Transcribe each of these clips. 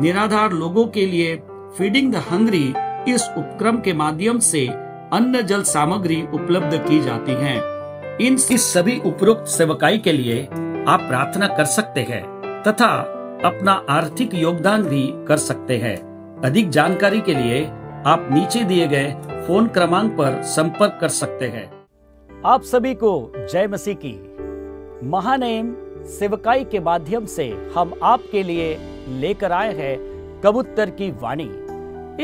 निराधार लोगों के लिए फीडिंग द हंग्री इस उपक्रम के माध्यम से अन्न जल सामग्री उपलब्ध की जाती है इन इस सभी उपरोक्त सेवकाई के लिए आप प्रार्थना कर सकते हैं तथा अपना आर्थिक योगदान भी कर सकते हैं अधिक जानकारी के लिए आप नीचे दिए गए फोन क्रमांक पर संपर्क कर सकते हैं आप सभी को जय मसीह की महानेम सेवकाई के माध्यम से हम आपके लिए लेकर आए हैं कबूतर की वाणी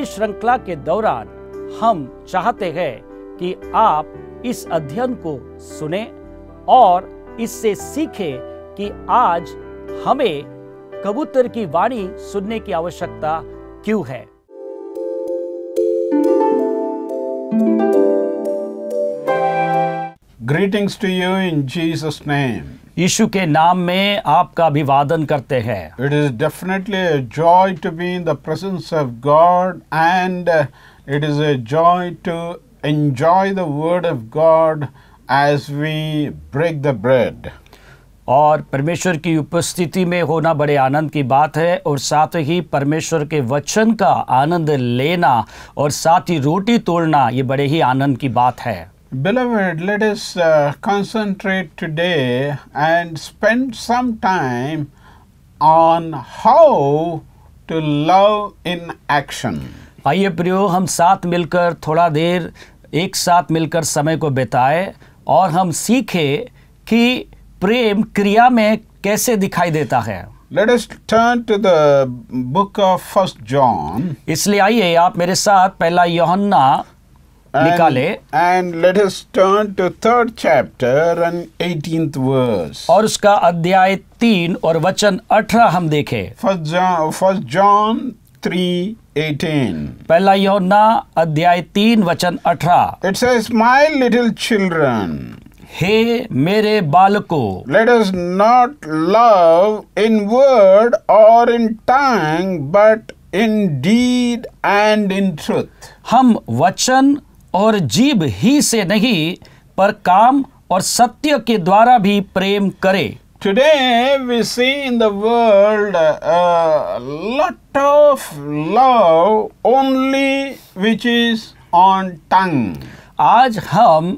इस श्रृंखला के दौरान हम चाहते हैं कि आप इस अध्ययन को सुने और इससे सीखें कि आज हमें कबूतर की वाणी सुनने की आवश्यकता क्यों है Greetings to you in Jesus' name. यीशु के नाम में आपका अभिवादन करते हैं it is definitely joy to be in the presence of God and it is a joy to enjoy the word of God as we break the bread और परमेश्वर की उपस्थिति में होना बड़े आनंद की बात है और साथ ही परमेश्वर के वचन का आनंद लेना और साथ ही रोटी तोड़ना ये बड़े ही आनंद की बात है Beloved, let us uh, concentrate today and spend some time on how to love in action. आइए प्रियो हम साथ मिलकर थोड़ा देर एक साथ मिलकर समय को बिताए और हम सीखे कि प्रेम क्रिया में कैसे दिखाई देता है Let us turn to the book of First John. इसलिए आइए आप मेरे साथ पहला योहन्ना निकाले and let us turn to third chapter and eighteenth verse और उसका अध्याय तीन और वचन अठारह हम देखे फर्स्ट जॉन थ्री एटीन पहला योना अध्याय तीन वचन अठारह इट्स स्माइल लिटिल चिल्ड्रन हे मेरे बालको let us not love in word और in tongue but in deed and in truth हम वचन और जीव ही से नहीं पर काम और सत्य के द्वारा भी प्रेम करे today we see in the world lot of love only only is on tongue आज हम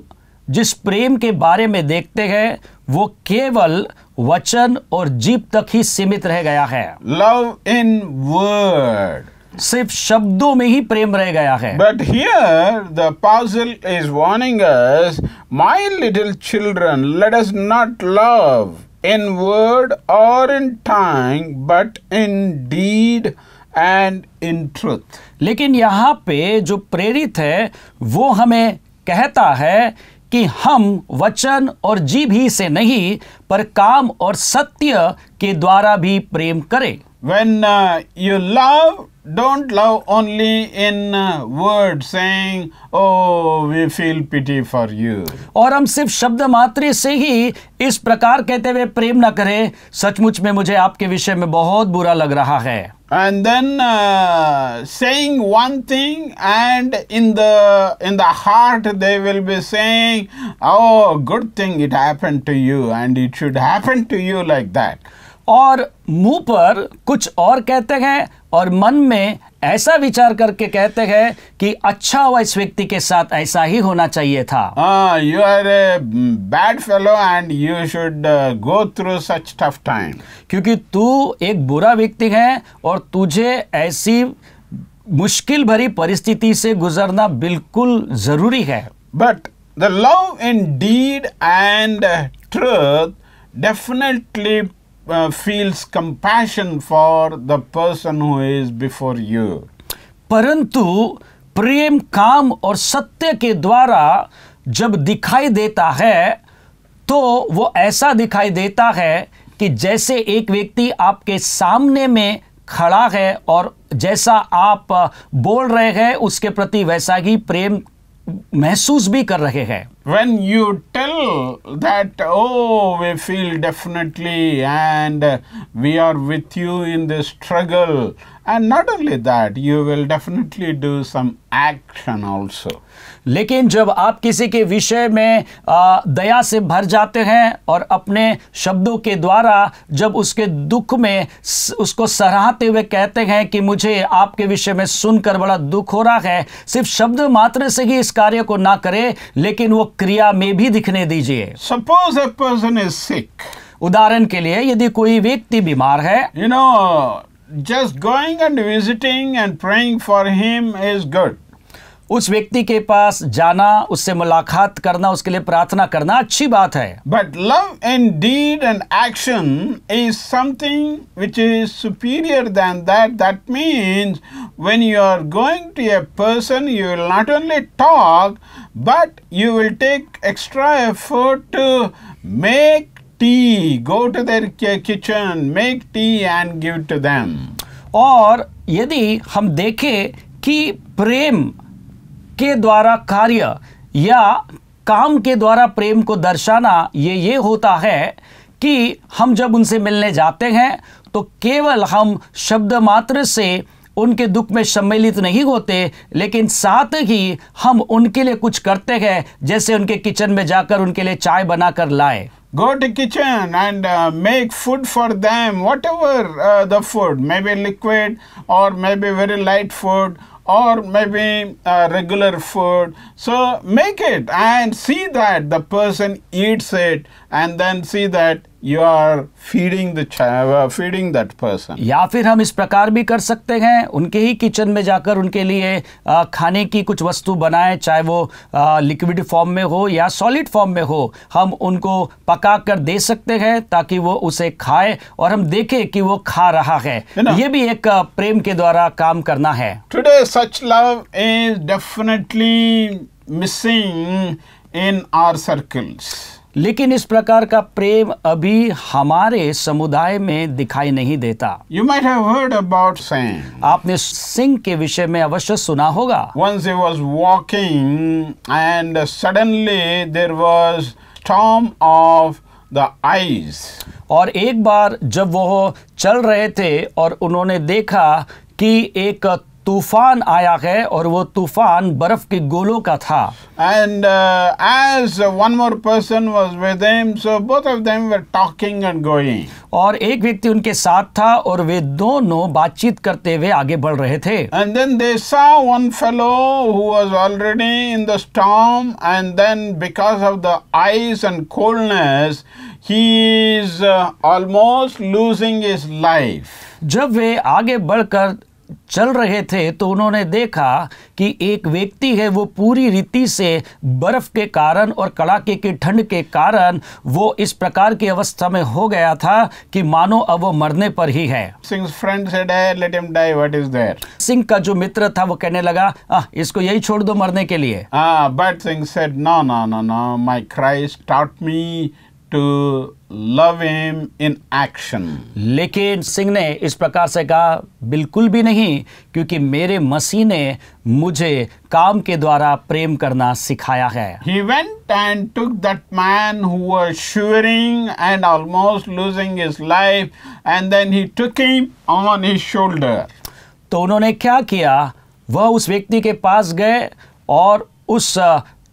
जिस प्रेम के बारे में देखते हैं वो केवल वचन और जीव तक ही सीमित रह गया है लव इन वर्ड सिर्फ शब्दों में ही प्रेम रह गया है but here the apostle is warning us my little children let us not love in word और in time but in deed and in truth लेकिन यहाँ पे जो प्रेरित है वो हमें कहता है कि हम वचन और जीभ ही से नहीं पर काम और सत्य के द्वारा भी प्रेम करें When uh, you love, don't love only in uh, words. saying, oh, we feel pity for you. और हम सिर्फ शब्द मात्र से ही इस प्रकार कहते हुए प्रेम न करें सचमुच में मुझे आपके विषय में बहुत बुरा लग रहा है and then uh, saying one thing and in the in the heart they will be saying oh good thing it happened to you and it should happen to you like that और मुंह पर कुछ और कहते हैं और मन में ऐसा विचार करके कहते हैं कि अच्छा हुआ इस व्यक्ति के साथ ऐसा ही होना चाहिए था you are a bad fellow and you should go through such tough time क्योंकि तू एक बुरा व्यक्ति है और तुझे ऐसी मुश्किल भरी परिस्थिति से गुजरना बिल्कुल जरूरी है but the love in deed and truth definitely Uh, feels compassion for the person who is before you. परंतु प्रेम काम और सत्य के द्वारा जब दिखाई देता है तो वो ऐसा दिखाई देता है कि जैसे एक व्यक्ति आपके सामने में खड़ा है और जैसा आप बोल रहे हैं उसके प्रति वैसा ही प्रेम when you tell that oh we feel definitely and we are with you in this struggle and not only that you will definitely do some action also लेकिन जब आप किसी के विषय में दया से भर जाते हैं और अपने शब्दों के द्वारा जब उसके दुख में उसको सराहते हुए कहते हैं कि मुझे आपके विषय में सुनकर बड़ा दुख हो रहा है सिर्फ शब्द मात्र से ही इस कार्य को ना करें लेकिन वो क्रिया में भी दिखने दीजिए suppose a person is sick उदाहरण के लिए यदि कोई व्यक्ति बीमार है you know just going and visiting and praying for him is good उस व्यक्ति के पास जाना उससे मुलाकात करना उसके लिए प्रार्थना करना अच्छी बात है but love in deed and action is something which is superior than that that means when you are going to a person you will not only talk but you will take extra effort to make tea go to their kitchen make tea and give to them और यदि हम देखें कि प्रेम के द्वारा कार्य या काम के द्वारा प्रेम को दर्शाना ये ये होता है कि हम जब उनसे मिलने जाते हैं तो केवल हम शब्द मात्र से उनके दुख में सम्मिलित नहीं होते लेकिन साथ ही हम उनके लिए कुछ करते हैं जैसे उनके किचन में जाकर उनके लिए चाय बनाकर लाए go to kitchen and uh, make food for them whatever uh, the food maybe liquid or maybe very light food or maybe uh, regular food. So make it and see that the person eats it and then see that you are feeding the feeding that person या फिर हम इस प्रकार भी कर सकते हैं उनके ही किचन में जाकर उनके लिए uh, खाने की कुछ वस्तु बनाए चाहे वो लिक्विड uh, फॉर्म में हो या सॉलिड फॉर्म में हो हम उनको पका कर दे सकते हैं ताकि वो उसे खाए और हम देखें कि वो खा रहा है you know, ये भी एक uh, प्रेम के द्वारा काम करना है today such love is definitely missing in our circles लेकिन इस प्रकार का प्रेम अभी हमारे समुदाय में दिखाई नहीं देता you might have heard about Singh आपने सिंह के विषय में अवश्य सुना होगा once he was walking and suddenly there was storm of the ice और एक बार जब वो चल रहे थे और उन्होंने देखा कि एक तूफान आया है और वो तूफान बर्फ के गोलों का था and as one more person was with them so both of them were talking and going और एक व्यक्ति उनके साथ था और वे दोनों बातचीत करते हुए आगे बढ़ रहे थे and then they saw one fellow who was already in the storm and then because of the ice and coldness he is almost losing his life जब वे आगे बढ़कर चल रहे थे तो उन्होंने देखा कि एक व्यक्ति है वो पूरी रीति से बर्फ़ के कारण और कड़ाके की ठंड के कारण वो इस प्रकार की अवस्था में हो गया था कि मानो अब वो मरने पर ही है सिंह का जो मित्र था वो कहने लगा आ, इसको यही छोड़ दो मरने के लिए but Singh said no no no no my Christ taught me to love him in action. लेकिन सिंह ने इस प्रकार से कहा बिल्कुल भी नहीं क्योंकि मेरे मसीह ने मुझे काम के द्वारा प्रेम करना सिखाया है He went and took that man who was shivering and almost losing his life and then he took him on his shoulder. तो उन्होंने क्या किया वह उस व्यक्ति के पास गए और उस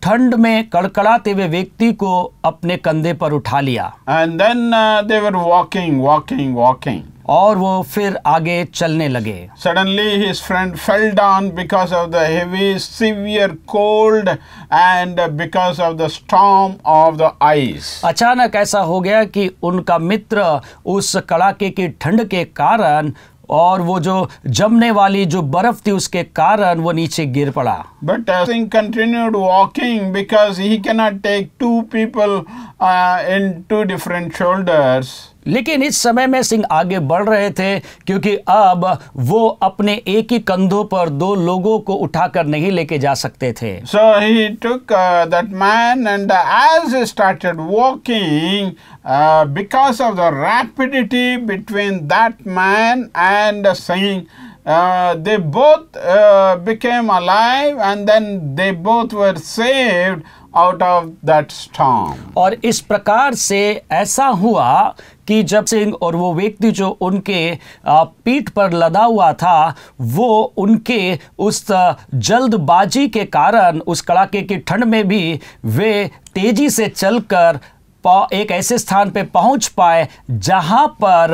ठंड में कड़कड़ाते हुए व्यक्ति को अपने कंधे पर उठा लिया and then they were walking walking walking और वो फिर आगे चलने लगे suddenly his friend fell down because of the heavy severe cold and because of the storm of the ice अचानक ऐसा हो गया कि उनका मित्र उस कड़ाके की ठंड के कारण और वो जो जमने वाली जो बर्फ थी उसके कारण वो नीचे गिर पड़ा but Singh continued walking because he cannot take two people in two different shoulders लेकिन इस समय में सिंह आगे बढ़ रहे थे क्योंकि अब वो अपने एक ही कंधों पर दो लोगों को उठाकर नहीं लेके जा सकते थे so he took that man and as started walking because of the rapidity between that man and Singh they both became alive and then they both were saved out of that storm और इस प्रकार से ऐसा हुआ कि जब सिंह और वो व्यक्ति जो उनके पीठ पर लदा हुआ था वो उनके उस जल्दबाजी के कारण उस कड़ाके की ठंड में भी वे तेज़ी से चलकर एक ऐसे स्थान पे पहुंच पाए जहां पर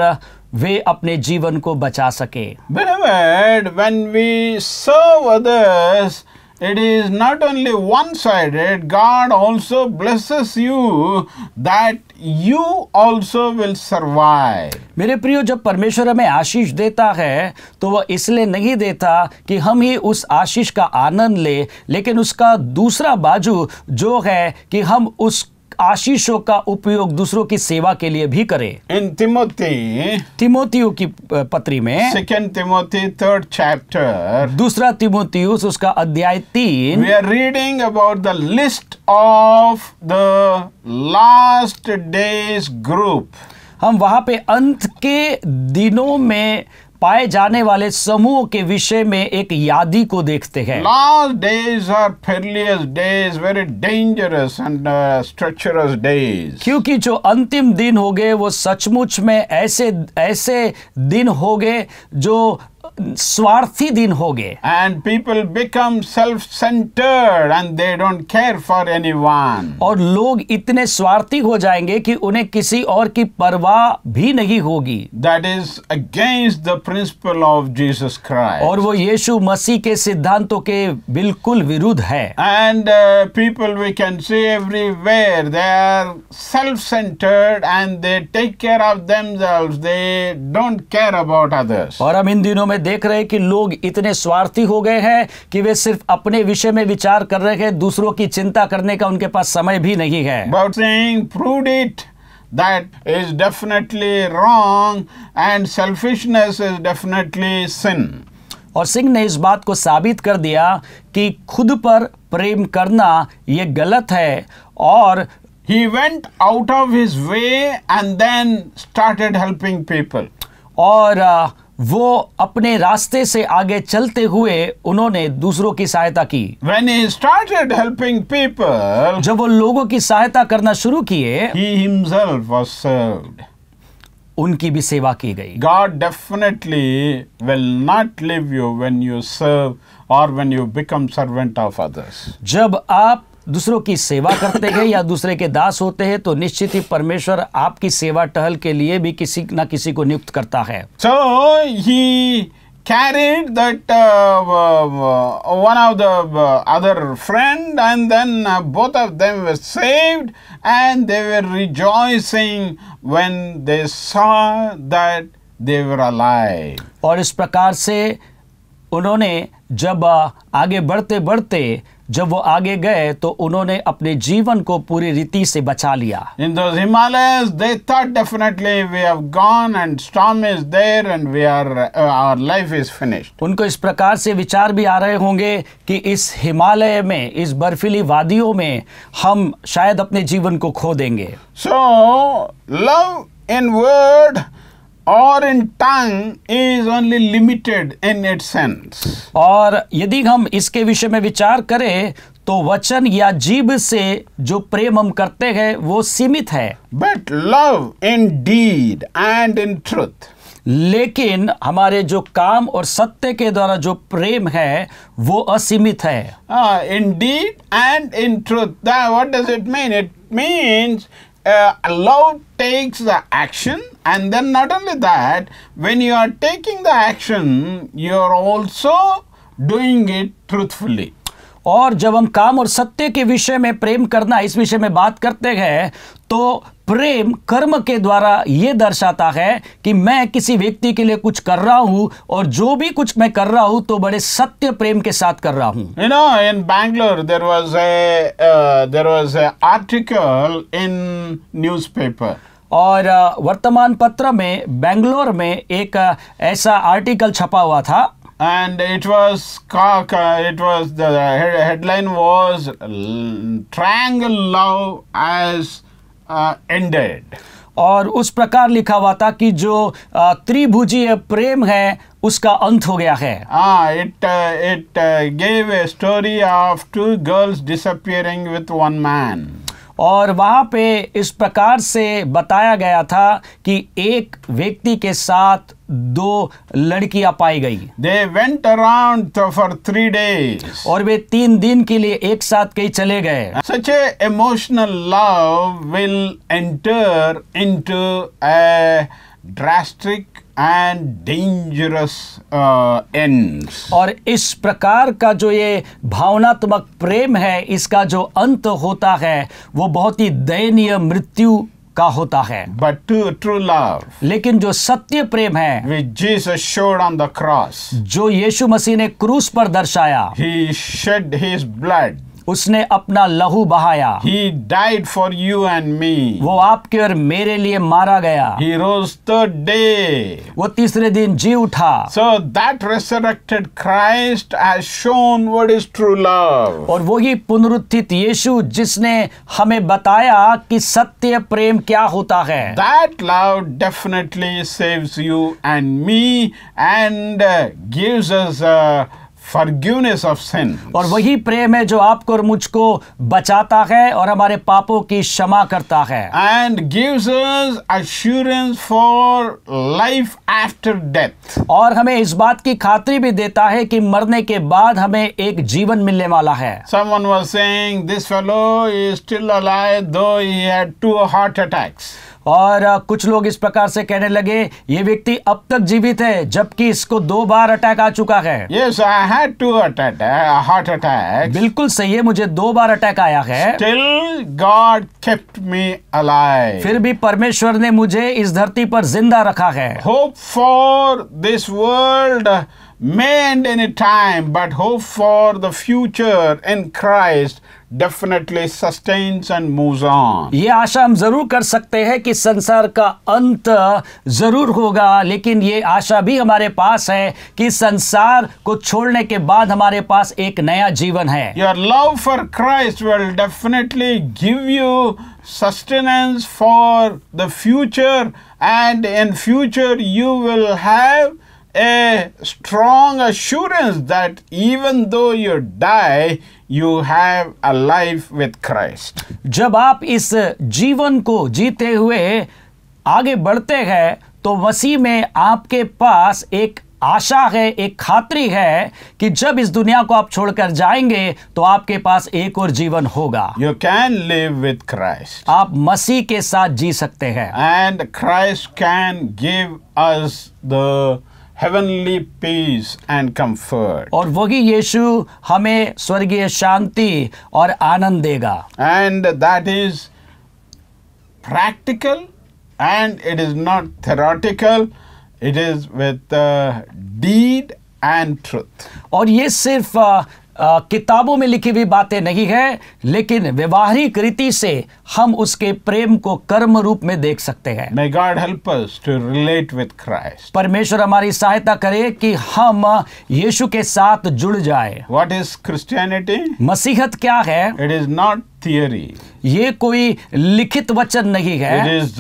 वे अपने जीवन को बचा सके Beloved, when we serve others It is not only one sided, God also blesses you that you also will survive. मेरे प्रियो जब परमेश्वर हमें आशीष देता है तो वह इसलिए नहीं देता कि हम ही उस आशीष का आनंद ले लेकिन उसका दूसरा बाजू जो है कि हम उस आशीषों का उपयोग दूसरों की सेवा के लिए भी करें इन तिमोती तिमोतियो की पत्री में सेकेंड तिमोती थर्ड चैप्टर दूसरा तिमोती उसका अध्याय तीन we are reading about the list of the last days group हम वहां पे अंत के दिनों में पाए जाने वाले समूह के विषय में एक यादी को देखते हैं last days are perilous days very dangerous and treacherous days क्योंकि जो अंतिम दिन हो गए वो सचमुच में ऐसे ऐसे दिन हो गए जो स्वार्थी दिन हो गए and people become self centered and they don't care for anyone और लोग इतने स्वार्थी हो जाएंगे कि उन्हें किसी और की परवाह भी नहीं होगी that is against the principle of Jesus Christ और वो यीशु मसीह के सिद्धांतों के बिल्कुल विरुद्ध है and people we can see everywhere they are self centered and they take care of themselves they don't care about others और हम इन दिनों में देख रहे कि लोग इतने स्वार्थी हो गए हैं कि वे सिर्फ अपने विषय में विचार कर रहे हैं दूसरों की चिंता करने का उनके पास समय भी नहीं है That is definitely wrong and selfishness is definitely sin. और सिंह ने इस बात को साबित कर दिया कि खुद पर प्रेम करना ये गलत है और he went out of his way and then started helping people. और uh, वो अपने रास्ते से आगे चलते हुए उन्होंने दूसरों की सहायता की When he started helping people, जब वो लोगों की सहायता करना शुरू किए उनकी भी सेवा की गई God definitely will not leave you when you serve और when you become servant of others जब आप दूसरों की सेवा करते हैं या दूसरे के दास होते हैं तो निश्चित ही परमेश्वर आपकी सेवा टहल के लिए भी किसी ना किसी को नियुक्त करता है so he carried that one of the other friend and then both of them were saved and they were rejoicing when they saw that they were alive और इस प्रकार से उन्होंने जब uh, आगे बढ़ते बढ़ते जब वो आगे गए तो उन्होंने अपने जीवन को पूरी रीति से बचा लिया इन दो uh, उनको इस प्रकार से विचार भी आ रहे होंगे कि इस हिमालय में इस बर्फीली वादियों में हम शायद अपने जीवन को खो देंगे सो लव इन वर्ड और in tongue is only limited in its sense और यदि हम इसके विषय में विचार करें तो वचन या जीव से जो प्रेम हम करते हैं वो सीमित है but love in deed and in truth लेकिन हमारे जो काम और सत्य के द्वारा जो प्रेम है वो असीमित है in deed and in truth what does it mean it means uh, love takes the action and then not only that when you are taking the action you are also doing it truthfully और जब हम काम और सत्य के विषय में प्रेम करना इस विषय में बात करते हैं तो प्रेम कर्म के द्वारा ये दर्शाता है कि मैं किसी व्यक्ति के लिए कुछ कर रहा हूं और जो भी कुछ मैं कर रहा हूं तो बड़े सत्य प्रेम के साथ कर रहा हूँ you know in Bangalore there a there a article in news और uh, वर्तमान पत्र में बैंगलोर में एक uh, ऐसा आर्टिकल छपा हुआ था and it was uh, it was the headline was triangle love as ended uh, और उस प्रकार लिखा हुआ था कि जो uh, त्रिभुजीय प्रेम है उसका अंत हो गया है it it gave a story of two girls disappearing with one man और वहाँ पे इस प्रकार से बताया गया था कि एक व्यक्ति के साथ दो लड़कियां पाई गई they went around for three day और वे तीन दिन के लिए एक साथ कहीं चले गए such a emotional love will enter into a drastic and dangerous ends और इस प्रकार का जो ये भावनात्मक प्रेम है इसका जो अंत होता है वो बहुत ही दयनीय मृत्यु का होता है बट ट्रू लव लेकिन जो सत्य प्रेम है क्रॉस जो यीशु मसीह ने क्रूस पर दर्शाया ही शेड हिज ब्लड उसने अपना लहू बहाया He died for you and me. वो आपके और मेरे लिए मारा गया He rose third day. वो तीसरे दिन जी उठा So that resurrected Christ has shown what is true love. और वही पुनरुत्थित यीशु जिसने हमें बताया कि सत्य प्रेम क्या होता है That love definitely saves you and me and gives us a forgiveness of sin और वही प्रेम है जो आपको और मुझको बचाता है और हमारे पापों की क्षमा करता है and gives us assurance for life after death और हमें इस बात की खातरी भी देता है कि मरने के बाद हमें एक जीवन मिलने वाला है someone was saying this fellow is still alive though he had two heart attacks और कुछ लोग इस प्रकार से कहने लगे ये व्यक्ति अब तक जीवित है जबकि इसको दो बार अटैक आ चुका है yes, I had two attack, uh, heart बिल्कुल सही है मुझे दो बार अटैक आया है Still God kept me alive. फिर भी परमेश्वर ने मुझे इस धरती पर जिंदा रखा है hope for this world may end any time, but hope for the future in Christ definitely sustains and moves on. ये आशा हम जरूर कर सकते हैं कि संसार का अंत जरूर होगा लेकिन ये आशा भी हमारे पास है कि संसार को छोड़ने के बाद हमारे पास एक नया जीवन है Your love for Christ will definitely give you sustenance for the future and in future you will have a strong assurance that even though you die you have a life with Christ jab aap is jeevan ko jeete hue aage badhte hai to Masih mein aapke paas ek आशा है एक खातरी है कि जब इस दुनिया को आप छोड़कर जाएंगे तो आपके पास एक और जीवन होगा you can live with Christ आप मसीह के साथ जी सकते हैं and Christ can give us the heavenly peace and comfort. और वही यीशु हमें स्वर्गीय शांति और आनंद देगा. And that is practical and it is not theoretical. It is with uh, deed and truth. और ये सिर्फ uh, किताबों में लिखी हुई बातें नहीं है लेकिन व्यवहारिक रीति से हम उसके प्रेम को कर्म रूप में देख सकते हैं may God help to relate relate Christ परमेश्वर हमारी सहायता करे कि हम यीशु के साथ जुड़ जाए वॉट इज Christianity? मसीहत क्या है इट इज नॉट थियरी ये कोई लिखित वचन नहीं है it is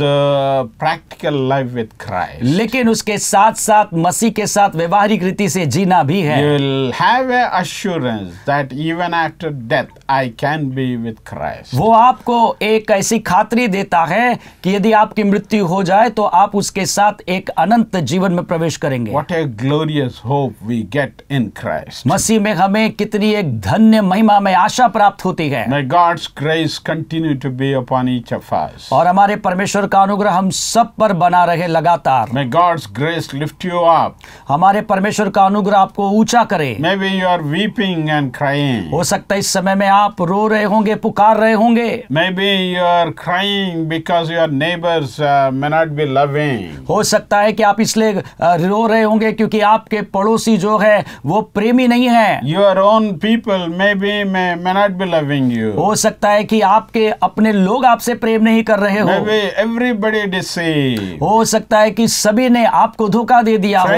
practical life with Christ लेकिन उसके साथ साथ मसीह के साथ व्यवहारिक रीति से जीना भी है you have a assurance that even after death I can be with Christ वो आपको एक ऐसी खातरी देता है कि यदि आपकी मृत्यु हो जाए तो आप उसके साथ एक अनंत जीवन में प्रवेश करेंगे what a glorious hope we get in Christ मसीह में हमें कितनी एक धन्य महिमा में आशा प्राप्त होती है may God's grace continue to be upon each of us. और हमारे परमेश्वर का अनुग्रह हम सब पर बना रहे लगातार. May God's grace lift you up. हमारे परमेश्वर का अनुग्रह आपको ऊंचा करे. Maybe you are weeping and crying. हो सकता है इस समय में आप रो रहे होंगे पुकार रहे होंगे. Maybe you are crying because your neighbors uh, may not be loving. हो सकता है कि आप इसलिए रो रहे होंगे क्योंकि आपके पड़ोसी जो है वो प्रेमी नहीं है. Your own people maybe may, may not be loving you. हो सकता सकता है कि आपके अपने लोग आपसे प्रेम नहीं कर रहे हो एवरीबडी डिसीव हो सकता है कि सभी ने आपको धोखा दे दिया हो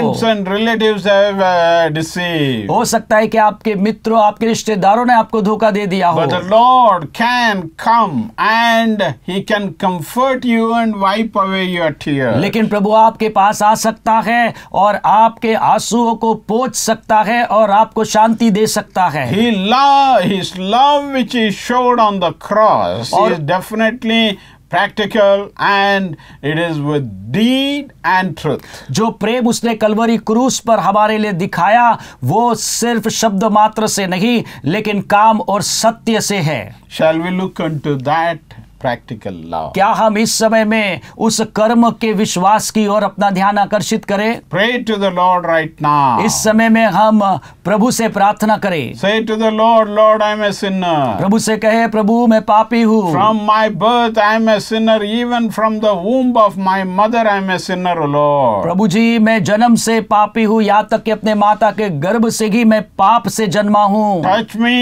relatives have uh, हो सकता है कि आपके मित्रों आपके रिश्तेदारों ने आपको धोखा दे दिया हो Lord can come and he can he you and wipe away wipe away लेकिन प्रभु आपके पास आ सकता है और आपके आंसुओं को पोंछ सकता है और आपको शांति दे सकता है he love his love which he showed on on the cross or is definitely practical and it is with deed and truth जो प्रेम उसने कलवरी क्रूस पर हमारे लिए दिखाया वो सिर्फ शब्द मात्र से नहीं लेकिन काम और सत्य से है shall we look into that practical law क्या हम इस समय में उस कर्म के विश्वास की ओर अपना ध्यान आकर्षित करें pray to the Lord right now इस समय में हम प्रभु से प्रार्थना करें say to the Lord Lord I am a sinner प्रभु से कहे प्रभु मैं पापी हूँ from my birth I am a sinner even from the womb of my mother I am a sinner Lord प्रभु जी मैं जन्म से पापी हूँ यहाँ तक कि अपने माता के गर्भ से ही मैं पाप से जन्मा हूँ टच मी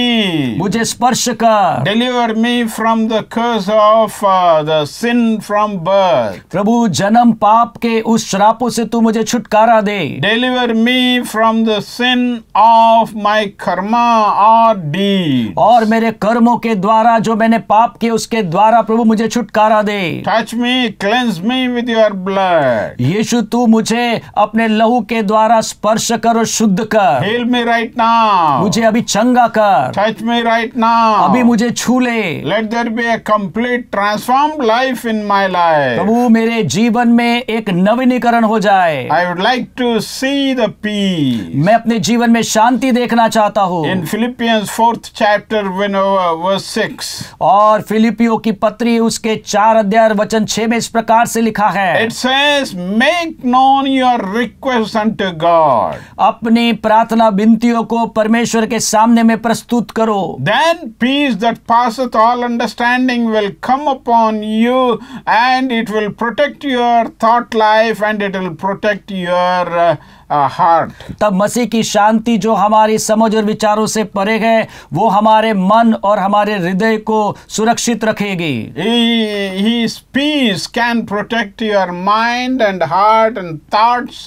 मुझे स्पर्श कर deliver me from the curse of of uh, the sin from birth. प्रभु जन्म पाप के उस श्रापों से तू मुझे छुटकारा दे. Deliver me from the sin of my karma or deeds. और मेरे कर्मों के द्वारा जो मैंने पाप किए उसके द्वारा प्रभु मुझे छुटकारा दे. Touch me, cleanse me with your blood. यीशु तू मुझे अपने लहू के द्वारा स्पर्श कर और शुद्ध कर. Heal me right now. मुझे अभी चंगा कर. Touch me right now. अभी मुझे छू ले. Let there be a complete transform life in my life प्रभु मेरे जीवन में एक नवीनीकरण हो जाए I would like to see the मैं अपने जीवन में शांति देखना चाहता हूँ in Philippians fourth chapter six और फिलिपियो की पत्री उसके चार अध्याय वचन छह में इस प्रकार से लिखा है it say make known your request and to God अपनी प्रार्थना बिनतियों को परमेश्वर के सामने में प्रस्तुत करो then peace that pass all understanding will come upon you and it will protect your thought life and it will protect your uh, heart तब मसीह की शांति जो हमारी समझ और विचारों से परे है वो हमारे मन और हमारे हृदय को सुरक्षित रखेगी His peace can protect your mind and heart and thoughts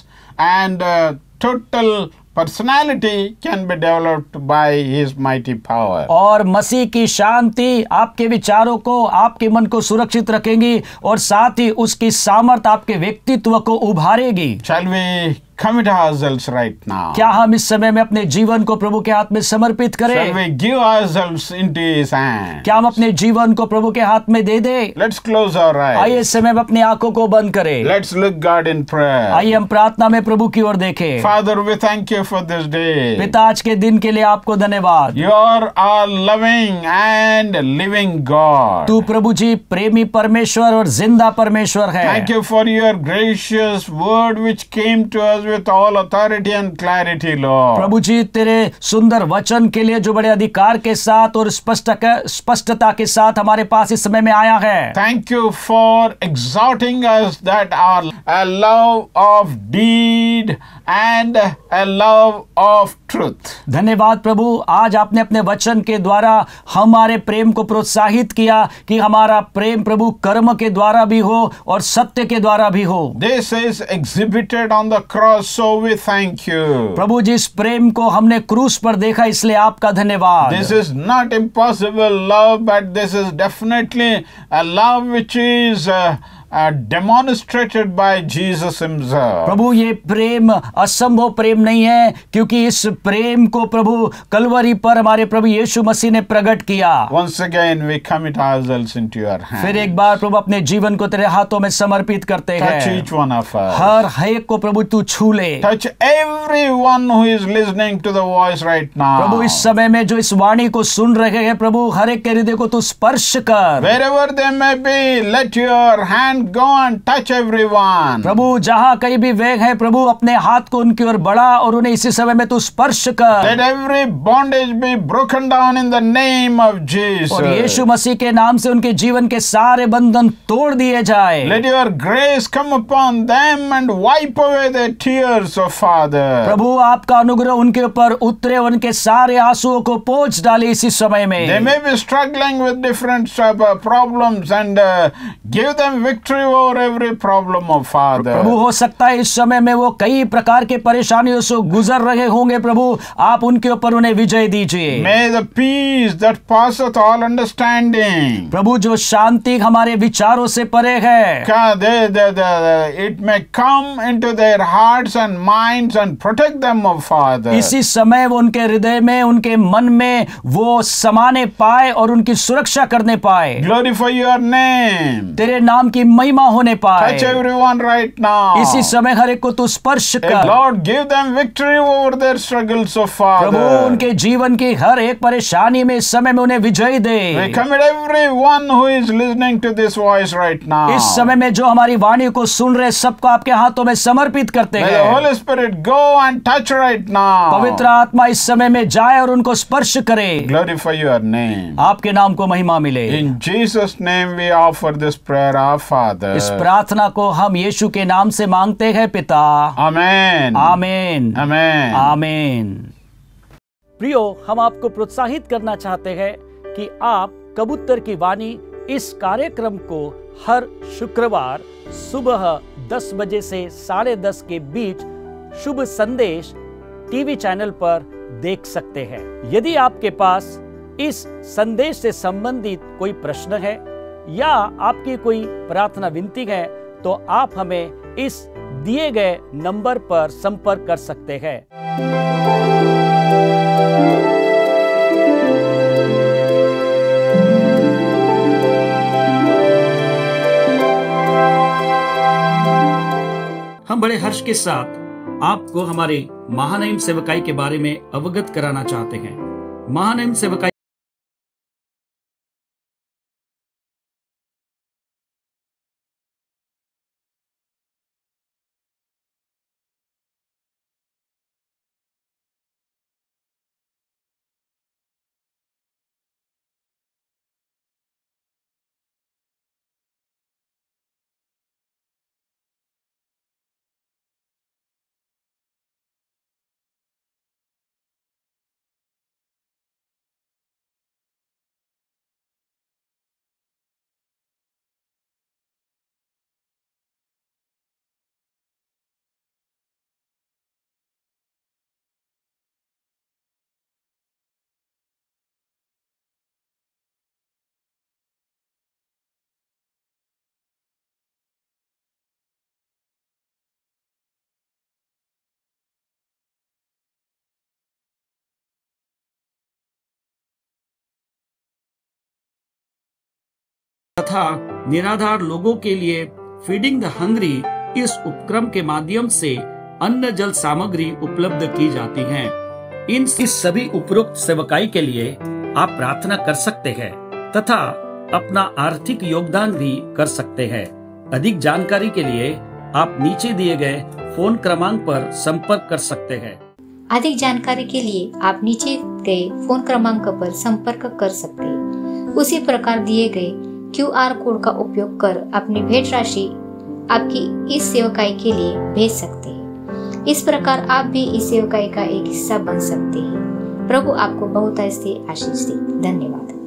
and uh, total personality can be developed by his mighty power और मसीह की शांति आपके विचारों को आपके मन को सुरक्षित रखेगी और साथ ही उसकी सामर्थ आपके व्यक्तित्व को उभारेगी Shall we commit ourselves right now. क्या हम इस समय में अपने जीवन को प्रभु के हाथ में समर्पित करें? Shall we give ourselves into His hands? क्या हम अपने जीवन को प्रभु के हाथ में दे दें? Let's close our eyes. आइए इस समय में अपनी आंखों को बंद करें. Let's look God in prayer. आइए हम प्रार्थना में प्रभु की ओर देखें. Father, we thank you for this day. पिता आज के दिन के लिए आपको धन्यवाद. You are our loving and living God. तू प्रभु जी प्रेमी परमेश्वर और जिंदा परमेश्वर है. Thank you for your gracious word which came to us praise with all authority and clarity लो प्रभु जी तेरे सुंदर वचन के लिए जो बड़े अधिकार के साथ और स्पष्ट स्पष्टता के साथ हमारे पास इस समय में आया है thank you for exhorting us that are a love of deed and a love of truth धन्यवाद प्रभु आज आपने अपने वचन के द्वारा हमारे प्रेम को प्रोत्साहित किया कि हमारा प्रेम प्रभु कर्म के द्वारा भी हो और सत्य के द्वारा भी हो. This is exhibited on the cross so we thank you. प्रभु जिस प्रेम को हमने क्रूस पर देखा इसलिए आपका धन्यवाद This is not impossible love but this is definitely a love which is uh, demonstrated by Jesus himself प्रभु ये प्रेम असंभव प्रेम नहीं है क्योंकि इस प्रेम को प्रभु कलवरी पर हमारे प्रभु यीशु मसीह ने प्रकट किया once again we commit ourselves into your hands फिर एक बार प्रभु अपने जीवन को तेरे हाथों में समर्पित करते हैं touch each one of us हर एक को प्रभु तू छू ले touch everyone who is listening to the voice right now प्रभु इस समय में जो इस वाणी को सुन रहे हैं प्रभु हर एक के हृदय को तू स्पर्श कर wherever they may be let your hand go and touch everyone. प्रभु जहाँ कहीं भी वेग है प्रभु अपने हाथ को उनकी ओर बढ़ा और उन्हें इसी समय में तू स्पर्श कर. Let every bondage be broken down in the name of Jesus. और यीशु मसीह के नाम से उनके जीवन के सारे बंधन तोड़ दिए जाए. Let your grace come upon them and wipe away their tears, O Father. प्रभु आपका अनुग्रह उनके ऊपर उतरे उनके सारे आंसुओं को पोंछ डाले इसी समय में. They may be struggling with different problems and uh, give them victory. प्रभु हो सकता है इस समय में वो कई प्रकार के परेशानियों से गुजर रहे होंगे प्रभु आप उनके ऊपर उन्हें विजय दीजिए मे द प्रभु जो शांति हमारे विचारों से परे है it may come in to their heart and mind and protect them father इसी समय वो उनके हृदय में उनके मन में वो समाने पाए और उनकी सुरक्षा करने पाए ग्लोरिफाई योर नेम तेरे नाम की महिमा होने पाए टच एवरीवन राइट नाउ इसी समय हर एक को तू स्पर्श कर उनके जीवन की हर एक परेशानी में इस समय में उन्हें विजय दे वी इस समय में जो हमारी वाणी को सुन रहे सबको आपके हाथों में समर्पित करते हैं होली पवित्र आत्मा इस समय में जाए और उनको स्पर्श करे ग्लोरीफाई योर आपके नाम को महिमा मिले in Jesus name we offer this prayer of father इस प्रार्थना को हम यीशु के नाम से मांगते हैं पिता आमेन आमेन आमेन आमेन प्रियो हम आपको प्रोत्साहित करना चाहते हैं कि आप कबूतर की वाणी इस कार्यक्रम को हर शुक्रवार सुबह 10 बजे से साढ़े दस के बीच शुभ संदेश टीवी चैनल पर देख सकते हैं यदि आपके पास इस संदेश से संबंधित कोई प्रश्न है या आपकी कोई प्रार्थना विनती है तो आप हमें इस दिए गए नंबर पर संपर्क कर सकते हैं हम बड़े हर्ष के साथ आपको हमारे महानयम सेवकाई के बारे में अवगत कराना चाहते हैं महानयम सेवकाई तथा निराधार लोगों के लिए फीडिंग द हंग्री इस उपक्रम के माध्यम से अन्न जल सामग्री उपलब्ध की जाती है इन इस सभी उपरोक्त सेवकाई के लिए आप प्रार्थना कर सकते हैं तथा अपना आर्थिक योगदान भी कर सकते हैं अधिक जानकारी के लिए आप नीचे दिए गए फोन क्रमांक पर संपर्क कर सकते हैं अधिक जानकारी के लिए आप नीचे गए फोन क्रमांक पर संपर्क कर सकते हैं उसी प्रकार दिए गए क्यू आर कोड का उपयोग कर अपनी भेंट राशि आपकी इस सेवकाई के लिए भेज सकते हैं इस प्रकार आप भी इस सेवकाई का एक हिस्सा बन सकते हैं प्रभु आपको बहुत आशीष दे धन्यवाद